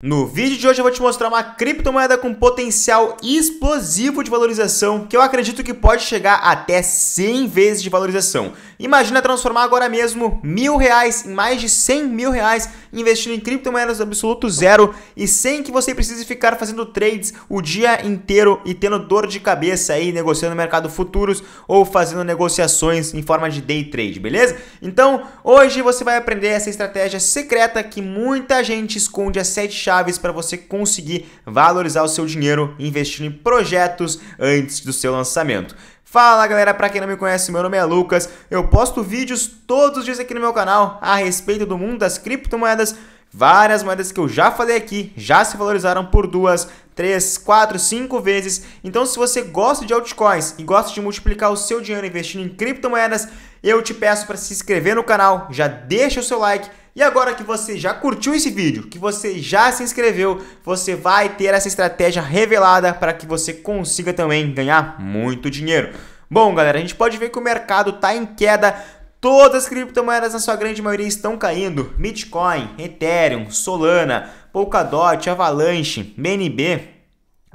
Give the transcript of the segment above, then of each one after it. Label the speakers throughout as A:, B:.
A: No vídeo de hoje eu vou te mostrar uma criptomoeda com potencial explosivo de valorização que eu acredito que pode chegar até 100 vezes de valorização. Imagina transformar agora mesmo mil reais em mais de 100 mil reais investindo em criptomoedas absoluto zero e sem que você precise ficar fazendo trades o dia inteiro e tendo dor de cabeça aí negociando no mercado futuros ou fazendo negociações em forma de day trade, beleza? Então hoje você vai aprender essa estratégia secreta que muita gente esconde a 7 chaves para você conseguir valorizar o seu dinheiro investindo em projetos antes do seu lançamento. Fala galera, para quem não me conhece, meu nome é Lucas. Eu posto vídeos todos os dias aqui no meu canal a respeito do mundo das criptomoedas. Várias moedas que eu já falei aqui já se valorizaram por duas, três, quatro, cinco vezes. Então, se você gosta de altcoins e gosta de multiplicar o seu dinheiro investindo em criptomoedas, eu te peço para se inscrever no canal, já deixa o seu like e agora que você já curtiu esse vídeo, que você já se inscreveu, você vai ter essa estratégia revelada para que você consiga também ganhar muito dinheiro. Bom, galera, a gente pode ver que o mercado está em queda, Todas as criptomoedas, na sua grande maioria, estão caindo. Bitcoin, Ethereum, Solana, Polkadot, Avalanche, BNB,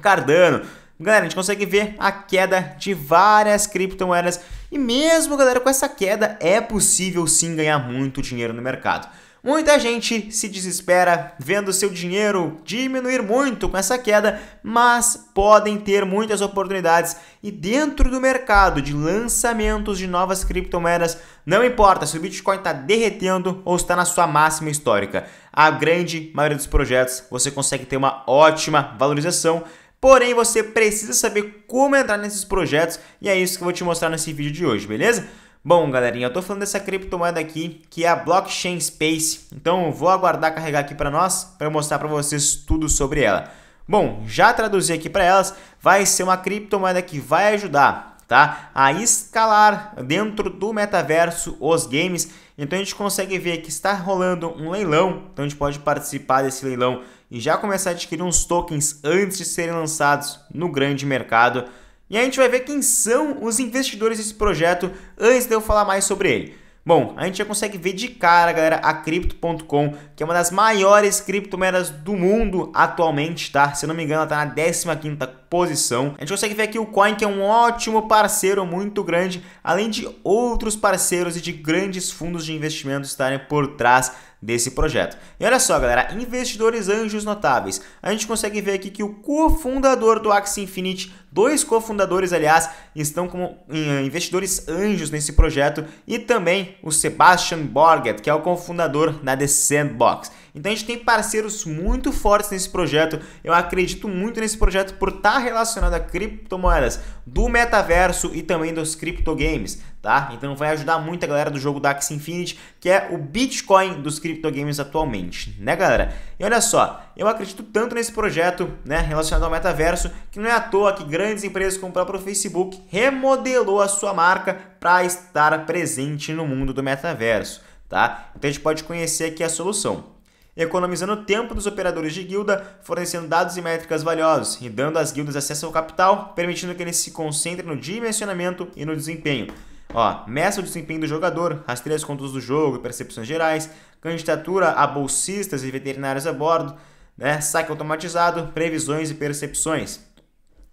A: Cardano. Galera, a gente consegue ver a queda de várias criptomoedas. E mesmo, galera, com essa queda, é possível sim ganhar muito dinheiro no mercado. Muita gente se desespera vendo seu dinheiro diminuir muito com essa queda, mas podem ter muitas oportunidades e dentro do mercado de lançamentos de novas criptomoedas, não importa se o Bitcoin está derretendo ou está na sua máxima histórica. A grande maioria dos projetos você consegue ter uma ótima valorização. Porém, você precisa saber como entrar nesses projetos e é isso que eu vou te mostrar nesse vídeo de hoje, beleza? Bom, galerinha, eu tô falando dessa criptomoeda aqui, que é a Blockchain Space. Então, vou aguardar carregar aqui para nós para mostrar para vocês tudo sobre ela. Bom, já traduzi aqui para elas, vai ser uma criptomoeda que vai ajudar, tá, a escalar dentro do metaverso os games. Então a gente consegue ver que está rolando um leilão, então a gente pode participar desse leilão e já começar a adquirir uns tokens antes de serem lançados no grande mercado e a gente vai ver quem são os investidores desse projeto antes de eu falar mais sobre ele. Bom, a gente já consegue ver de cara, galera, a Crypto.com, que é uma das maiores criptomoedas do mundo atualmente, tá? Se eu não me engano, ela está na 15ª posição. A gente consegue ver aqui o Coin, que é um ótimo parceiro, muito grande, além de outros parceiros e de grandes fundos de investimento estarem por trás desse projeto. E olha só, galera, investidores anjos notáveis. A gente consegue ver aqui que o cofundador do Axie Infinity Dois cofundadores, aliás, estão como hum, investidores anjos nesse projeto e também o Sebastian Borget, que é o cofundador da The Sandbox. Então a gente tem parceiros muito fortes nesse projeto. Eu acredito muito nesse projeto por estar relacionado a criptomoedas, do metaverso e também dos criptogames, tá? Então vai ajudar muito a galera do jogo Dax Infinity, que é o Bitcoin dos criptogames atualmente, né, galera? E olha só, eu acredito tanto nesse projeto né, relacionado ao metaverso que não é à toa que grandes empresas como o próprio Facebook remodelou a sua marca para estar presente no mundo do metaverso. Tá? Então a gente pode conhecer aqui a solução economizando o tempo dos operadores de guilda, fornecendo dados e métricas valiosos e dando às guildas acesso ao capital, permitindo que eles se concentrem no dimensionamento e no desempenho. Ó, meça o desempenho do jogador, rastreia as contas do jogo e percepções gerais, candidatura a bolsistas e veterinários a bordo, né? Saque automatizado, previsões e percepções.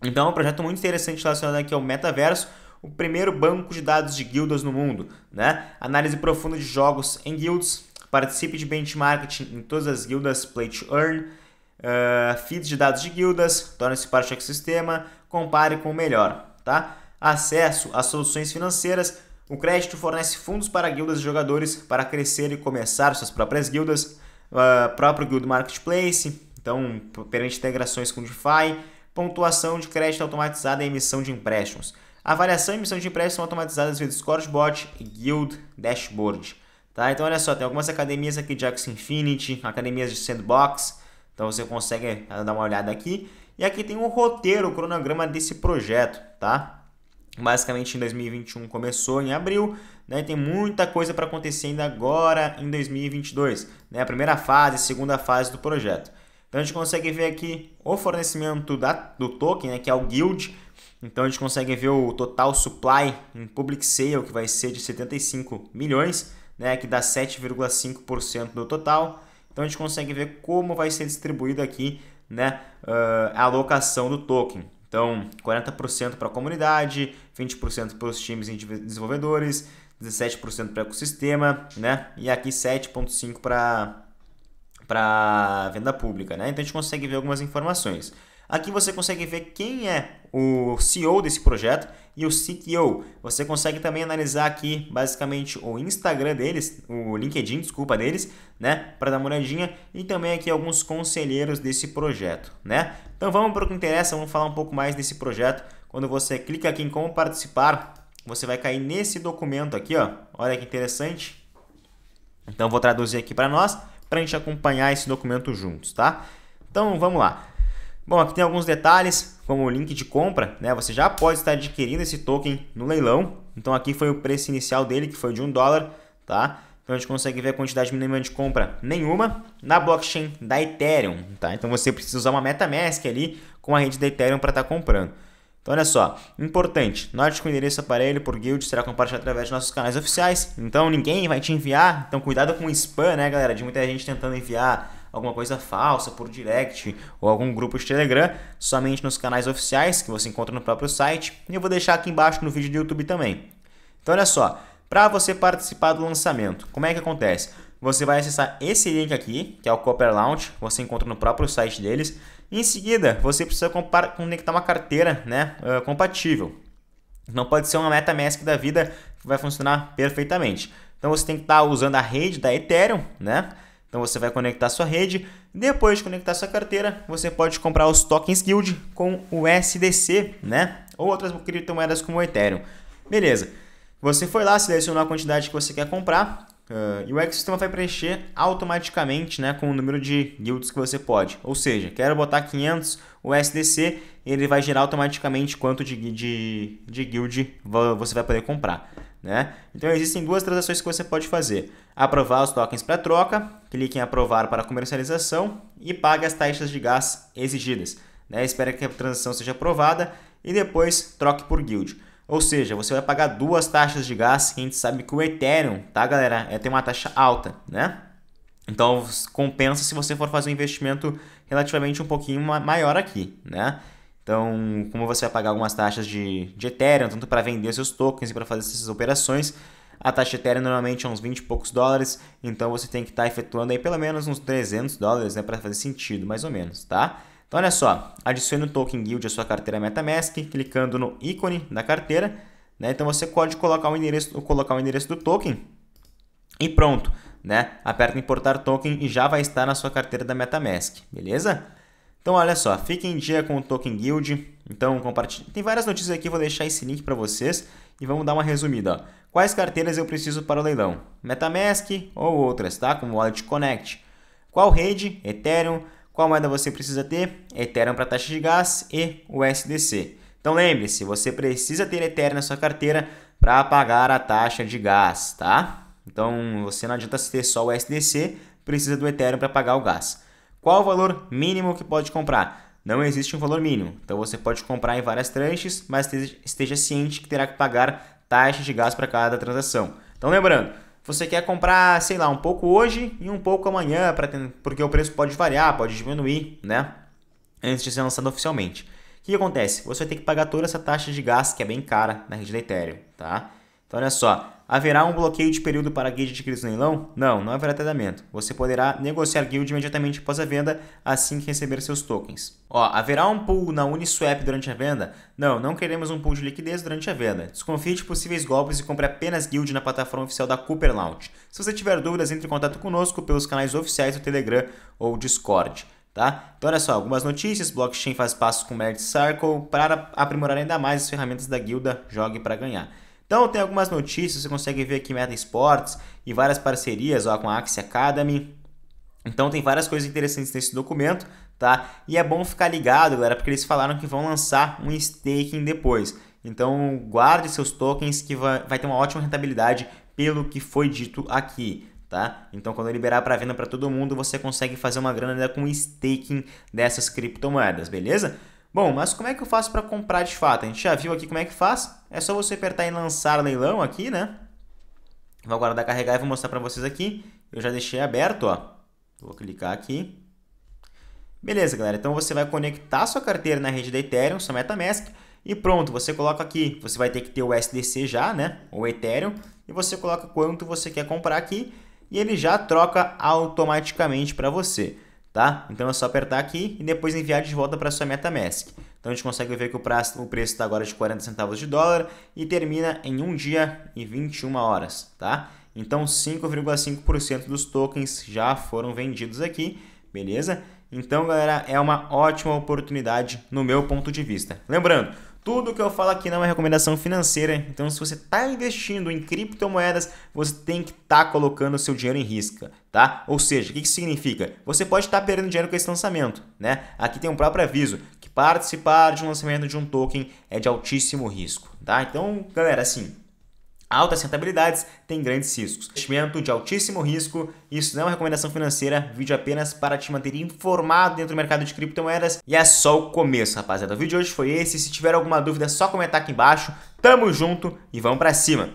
A: Então, é um projeto muito interessante relacionado aqui ao metaverso, o primeiro banco de dados de guildas no mundo, né? Análise profunda de jogos em guilds, participe de benchmarking em todas as guildas Play to Earn, uh, feeds de dados de guildas, torne-se parte do ecossistema, compare com o melhor, tá? Acesso a soluções financeiras, o crédito fornece fundos para guildas de jogadores para crescer e começar suas próprias guildas, uh, próprio guild Marketplace, então perante integrações com DeFi, pontuação de crédito automatizada e emissão de empréstimos. Avaliação e emissão de empréstimos são automatizadas via Scoresbot e Guild Dashboard. Tá? Então, olha só, tem algumas academias aqui de Axie Infinity, academias de Sandbox, então você consegue ah, dar uma olhada aqui. E aqui tem um roteiro, o cronograma desse projeto, tá? basicamente em 2021 começou em abril, né? Tem muita coisa para acontecer ainda agora em 2022, né? A primeira fase, segunda fase do projeto. Então a gente consegue ver aqui o fornecimento da, do token, né, que é o Guild. Então a gente consegue ver o total supply em public sale, que vai ser de 75 milhões, né, que dá 7,5% do total. Então a gente consegue ver como vai ser distribuído aqui né, ah, a alocação do token. Então, 40% para a comunidade, 20% para os times desenvolvedores, 17% para o ecossistema, né? E aqui 7,5% para venda pública, né? Então a gente consegue ver algumas informações. Aqui você consegue ver quem é o CEO desse projeto e o CTO. Você consegue também analisar aqui basicamente o Instagram deles, o LinkedIn, desculpa deles, né, para dar uma olhadinha e também aqui alguns conselheiros desse projeto, né? Então vamos para o que interessa, vamos falar um pouco mais desse projeto. Quando você clica aqui em como participar, você vai cair nesse documento aqui, ó. Olha que interessante. Então vou traduzir aqui para nós, para a gente acompanhar esse documento juntos, tá? Então vamos lá. Bom, aqui tem alguns detalhes, como o link de compra, né? Você já pode estar adquirindo esse token no leilão. Então aqui foi o preço inicial dele, que foi de 1 dólar, tá? Então a gente consegue ver a quantidade mínima de compra nenhuma na blockchain da Ethereum, tá? Então você precisa usar uma MetaMask ali com a rede da Ethereum para estar tá comprando. Então olha só, importante, note que o endereço aparelho por guild será compartilhado através de nossos canais oficiais, então ninguém vai te enviar, então cuidado com o spam, né galera, de muita gente tentando enviar alguma coisa falsa por direct ou algum grupo de Telegram, somente nos canais oficiais que você encontra no próprio site, e eu vou deixar aqui embaixo no vídeo do YouTube também. Então olha só, para você participar do lançamento, como é que acontece? Você vai acessar esse link aqui, que é o Copper Launch, você encontra no próprio site deles. Em seguida, você precisa conectar uma carteira né, uh, compatível. Não pode ser uma MetaMask da vida que vai funcionar perfeitamente. Então você tem que estar tá usando a rede da Ethereum, né? Então você vai conectar sua rede, depois de conectar sua carteira, você pode comprar os tokens Guild com o SDC, né? Ou outras criptomoedas como o Ethereum. Beleza. Você foi lá, selecionou a quantidade que você quer comprar, Uh, e o ecossistema vai preencher automaticamente né, com o número de guilds que você pode. Ou seja, quero botar 500 o SDC, ele vai gerar automaticamente quanto de, de, de guild você vai poder comprar. Né? Então existem duas transações que você pode fazer: aprovar os tokens para troca, clique em aprovar para comercialização e pague as taxas de gás exigidas. Né? Espera que a transação seja aprovada e depois troque por guild. Ou seja, você vai pagar duas taxas de gás que a gente sabe que o Ethereum, tá galera, é, tem uma taxa alta, né? Então compensa se você for fazer um investimento relativamente um pouquinho maior aqui, né? Então, como você vai pagar algumas taxas de, de Ethereum, tanto para vender seus tokens e para fazer essas operações, a taxa Ethereum normalmente é uns 20 e poucos dólares, então você tem que estar tá efetuando aí pelo menos uns 300 dólares né, para fazer sentido, mais ou menos, tá? Então, olha só, adicione o token Guild à sua carteira MetaMask, clicando no ícone da carteira, né? Então você pode colocar o endereço, colocar o endereço do token e pronto, né? Aperta importar token e já vai estar na sua carteira da MetaMask, beleza? Então olha só, fiquem em dia com o Token Guild. Então compartilhe. Tem várias notícias aqui, vou deixar esse link para vocês e vamos dar uma resumida. Ó. Quais carteiras eu preciso para o leilão? MetaMask ou outras, tá? Como Wallet Connect. Qual rede? Ethereum. Qual moeda você precisa ter? Ethereum para taxa de gás e USDC. Então lembre-se, você precisa ter Ethereum na sua carteira para pagar a taxa de gás, tá? Então você não adianta ter só o USDC, precisa do Ethereum para pagar o gás. Qual o valor mínimo que pode comprar? Não existe um valor mínimo, então você pode comprar em várias tranches, mas esteja ciente que terá que pagar taxa de gás para cada transação. Então lembrando, você quer comprar, sei lá, um pouco hoje e um pouco amanhã, ter, porque o preço pode variar, pode diminuir, né? Antes de ser lançado oficialmente. O que acontece? Você vai ter que pagar toda essa taxa de gás que é bem cara na rede da Ethereum, tá? Então olha só, Haverá um bloqueio de período para guia de adquiridos no leilão? Não, não haverá tratamento. Você poderá negociar guild imediatamente após a venda, assim que receber seus tokens. Ó, haverá um pool na Uniswap durante a venda? Não, não queremos um pool de liquidez durante a venda. Desconfie de possíveis golpes e compre apenas guild na plataforma oficial da Cooper Lounge. Se você tiver dúvidas, entre em contato conosco pelos canais oficiais do Telegram ou Discord. Tá? Então, olha só, algumas notícias. Blockchain faz passos com Merge Circle para aprimorar ainda mais as ferramentas da guilda Jogue para Ganhar. Então tem algumas notícias, você consegue ver aqui Meta Sports e várias parcerias ó, com a Axie Academy. Então tem várias coisas interessantes nesse documento, tá? E é bom ficar ligado, galera, porque eles falaram que vão lançar um staking depois. Então guarde seus tokens que vai, ter uma ótima rentabilidade pelo que foi dito aqui, tá? Então quando liberar para venda para todo mundo, você consegue fazer uma grana com staking dessas criptomoedas, beleza? Bom, mas como é que eu faço para comprar de fato? A gente já viu aqui como é que faz. É só você apertar em lançar leilão aqui, né? Vou aguardar carregar e vou mostrar para vocês aqui. Eu já deixei aberto, ó. Vou clicar aqui. Beleza, galera. Então você vai conectar sua carteira na rede da Ethereum, sua MetaMask, e pronto, você coloca aqui. Você vai ter que ter o SDC já, né? Ou Ethereum, e você coloca quanto você quer comprar aqui, e ele já troca automaticamente para você tá? Então é só apertar aqui e depois enviar de volta para sua MetaMask. Então a gente consegue ver que o, o preço está agora de 40 centavos de dólar e termina em 1 dia e 21 horas, tá? Então 5,5% dos tokens já foram vendidos aqui, beleza? Então, galera, é uma ótima oportunidade no meu ponto de vista. Lembrando, tudo que eu falo aqui não é recomendação financeira, então se você está investindo em criptomoedas, você tem que estar tá colocando seu dinheiro em risco, tá? Ou seja, o que, que significa? Você pode estar tá perdendo dinheiro com esse lançamento, né? Aqui tem um próprio aviso que participar de um lançamento de um token é de altíssimo risco, tá? Então, galera, assim, Altas rentabilidades têm grandes riscos. Investimento de altíssimo risco, isso não é uma recomendação financeira, vídeo apenas para te manter informado dentro do mercado de criptomoedas. E é só o começo, rapaziada. O vídeo de hoje foi esse. Se tiver alguma dúvida, é só comentar aqui embaixo. Tamo junto e vamos para cima.